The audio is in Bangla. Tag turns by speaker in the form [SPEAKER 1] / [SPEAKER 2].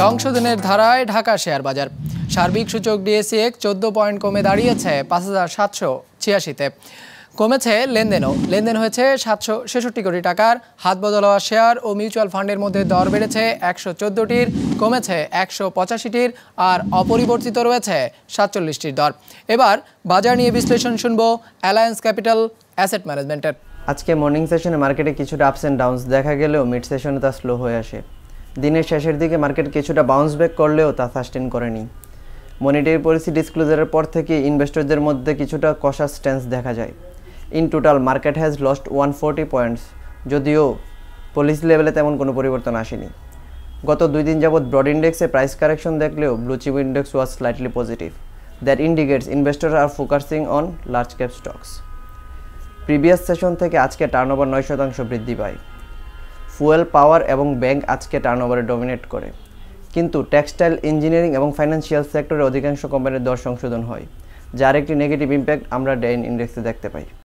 [SPEAKER 1] সংশোধনের ধারায় ঢাকা শেয়ার বাজার সার্বিক সূচক ডিএসিএক চোদ্দ পয়েন্ট কমে দাঁড়িয়েছে পাঁচ হাজার সাতশো ছিয়াশিতে কমেছে লেনদেনও লেনদেন হয়েছে সাতশো ছেষট্টি কোটি টাকার হাত বদল হওয়া শেয়ার ও মিউচুয়াল ফান্ডের মধ্যে দর বেড়েছে একশো চোদ্দোটির কমেছে একশো পঁচাশিটির আর অপরিবর্তিত রয়েছে সাতচল্লিশটির দর এবার বাজার নিয়ে বিশ্লেষণ শুনব অ্যালায়েন্স ক্যাপিটাল অ্যাসেট ম্যানেজমেন্টের আজকে মর্নিং
[SPEAKER 2] সেশনে মার্কেটে কিছুটা আপস অ্যান্ড ডাউন্স দেখা গেলেও মিড সেশনে তা স্লো হয়ে আসে দিনের শেষের দিকে মার্কেট কিছুটা বাউন্স ব্যাক করলেও তা সাস্টেন করেনি মনিটারি পলিসি ডিসক্লোজারের পর থেকে ইনভেস্টরদের মধ্যে কিছুটা কষা স্ট্যান্স দেখা যায় in total market has lost one forty points যদিও পলিসি লেভেলে তেমন কোনো পরিবর্তন আসেনি গত দুই দিন যাবৎ ব্রড ইন্ডেক্সে প্রাইস কারেকশন দেখলেও blue chip index was slightly positive that indicates investor are focusing on large cap stocks previous session থেকে আজকে টার্নওভার নয় শতাংশ বৃদ্ধি পায় ফুয়েল পাওয়ার এবং ব্যাংক আজকে টার্নওভারে ডমিনেট করে কিন্তু টেক্সটাইল ইঞ্জিনিয়ারিং এবং ফাইন্যান্সিয়াল সেক্টরে অধিকাংশ কোম্পানির দর সংশোধন হয় যার একটি নেগেটিভ ইম্প্যাক্ট আমরা ডেইন ইন্ডেক্সে দেখতে পাই